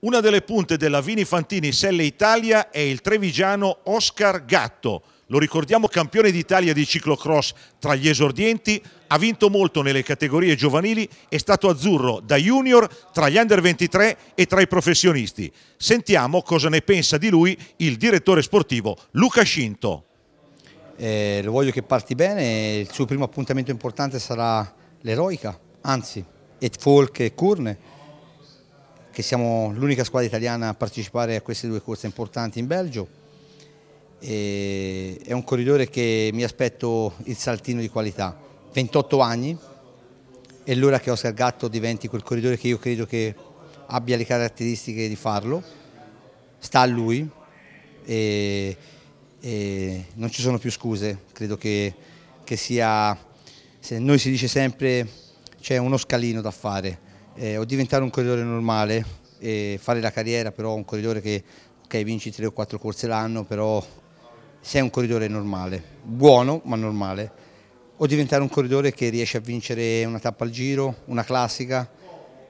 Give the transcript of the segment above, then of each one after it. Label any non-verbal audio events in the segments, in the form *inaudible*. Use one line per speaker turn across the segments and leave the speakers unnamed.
Una delle punte della Vini Fantini Selle Italia è il trevigiano Oscar Gatto. Lo ricordiamo campione d'Italia di ciclocross tra gli esordienti, ha vinto molto nelle categorie giovanili, è stato azzurro da junior tra gli under 23 e tra i professionisti. Sentiamo cosa ne pensa di lui il direttore sportivo Luca
Scinto. Eh, lo voglio che parti bene, il suo primo appuntamento importante sarà l'eroica, anzi, et folk e Curne che siamo l'unica squadra italiana a partecipare a queste due corse importanti in Belgio. E è un corridore che mi aspetto il saltino di qualità. 28 anni, è l'ora che Oscar Gatto diventi quel corridore che io credo che abbia le caratteristiche di farlo. Sta a lui e, e non ci sono più scuse. Credo che, che sia, se noi si dice sempre c'è uno scalino da fare eh, o diventare un corridore normale fare la carriera, però un corridore che ok, vinci 3 o 4 corse l'anno, però sei un corridore normale, buono ma normale, o diventare un corridore che riesce a vincere una tappa al giro, una classica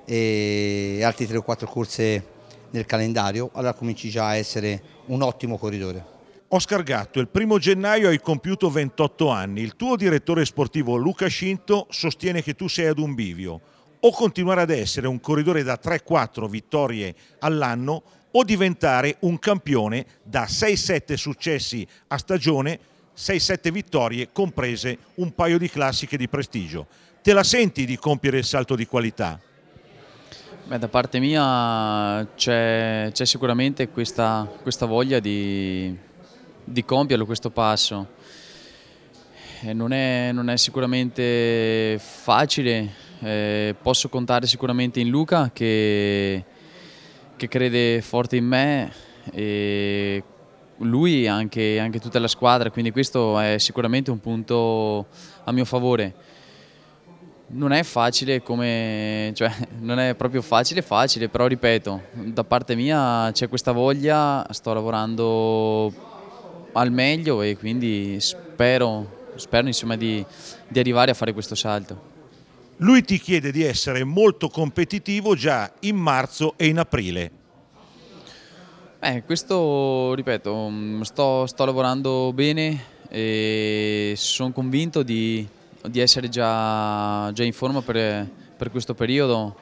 e altri 3 o 4 corse nel calendario, allora cominci già a essere un ottimo corridore. Oscar
Gatto, il primo gennaio hai compiuto 28 anni. Il tuo direttore sportivo Luca Scinto sostiene che tu sei ad un bivio o continuare ad essere un corridore da 3-4 vittorie all'anno o diventare un campione da 6-7 successi a stagione, 6-7 vittorie comprese un paio di classiche di prestigio. Te la senti di compiere il salto di qualità?
Beh, da parte mia c'è, sicuramente questa, questa voglia di, di, compierlo questo passo. Eh, non è, non è sicuramente facile eh, posso contare sicuramente in Luca che, che crede forte in me e lui e anche, anche, tutta la squadra, quindi questo è sicuramente un punto a mio favore. Non è facile come, cioè, *laughs* non è proprio facile facile, però ripeto, da parte mia c'è questa voglia, sto lavorando al meglio e quindi spero, spero insomma, di, di arrivare a fare questo salto.
Lui ti chiede di essere molto competitivo già in marzo e in
aprile. Beh, questo, ripeto, mm, sto, sto lavorando bene e sono convinto di, di essere già, già, in forma per, per questo periodo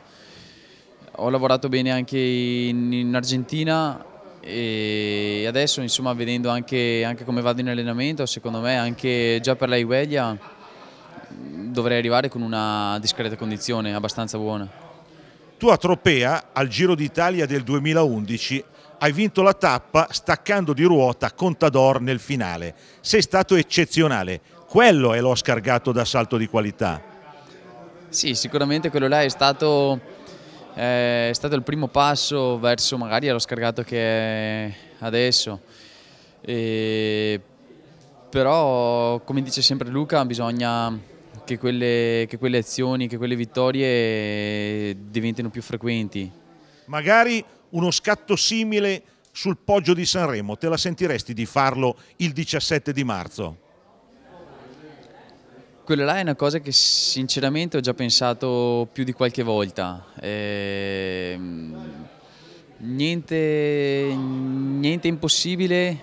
ho lavorato bene anche in, in, Argentina e adesso insomma vedendo anche, anche come vado in allenamento secondo me anche già per la Igueglia dovrei arrivare con una discreta condizione abbastanza buona.
Tu a Tropea, al Giro d'Italia del 2011, hai vinto la tappa staccando di ruota Contador nel finale. Sei stato eccezionale. Quello è l'Oscar Gatto da salto di qualità.
Sì, sicuramente quello là è stato, eh, è stato il primo passo verso magari l'Oscar Gatto che è adesso. E però come dice sempre Luca bisogna che quelle, che quelle azioni, che quelle vittorie eh, diventino più frequenti.
Magari uno scatto simile sul poggio di Sanremo, te la sentiresti di farlo il 17 di marzo?
Quello là è una cosa che sinceramente ho già pensato più di qualche volta. Eh, niente, niente impossibile,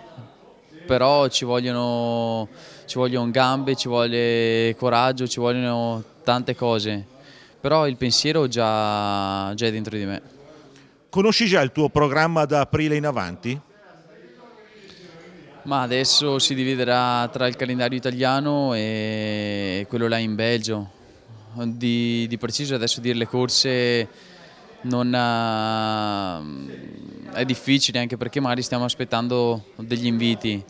però ci vogliono ci vogliono gambe, ci vuole coraggio, ci vogliono tante cose, però il pensiero già, già è dentro di me.
Conosci già il tuo programma da aprile in avanti?
Ma adesso si dividerà tra il calendario italiano e quello là in Belgio. Di, di preciso adesso dire le corse non ha, eh, è difficile anche perché magari stiamo aspettando degli inviti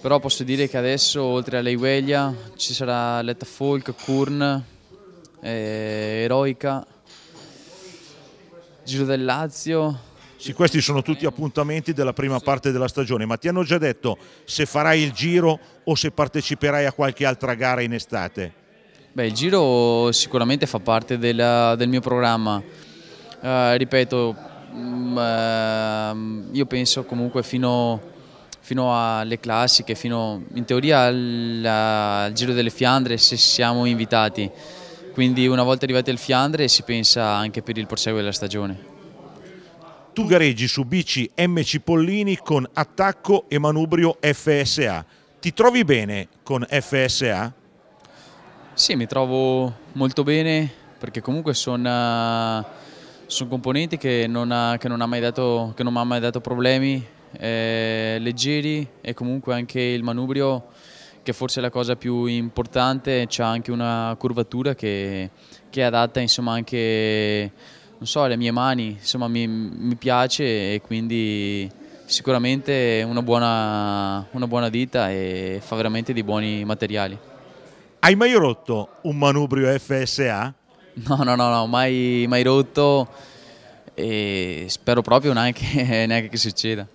però posso dire che adesso oltre a Leiweglia ci sarà Letta Folk, Kurn, eh, Eroica, Giro del Lazio.
Sì, questi sono tutti appuntamenti della prima parte della stagione, ma ti hanno già detto se farai il giro o se parteciperai a qualche altra gara in estate?
Beh, il giro sicuramente fa parte della, del mio programma. Uh, ripeto, uh, io penso comunque fino fino alle classiche, fino in teoria al, al Giro delle Fiandre se siamo invitati. Quindi una volta arrivati al Fiandre si pensa anche per il proseguo della stagione.
Tu gareggi su bici M Cipollini con attacco e manubrio
FSA. Ti trovi bene con FSA? Sì, mi trovo molto bene perché comunque sono, eh, sono componenti che non, ha, che non, ha dato, che non mi hanno mai dato problemi eh, leggeri e comunque anche il manubrio che forse è la cosa più importante, c'ha anche una curvatura che, che è adatta insomma anche so, alle mie mani, insomma mi, mi, piace e quindi sicuramente una buona, una buona dita e fa veramente dei buoni materiali.
Hai mai rotto un manubrio FSA?
No, no, no, no mai, mai rotto e spero proprio neanche, *laughs* neanche che succeda.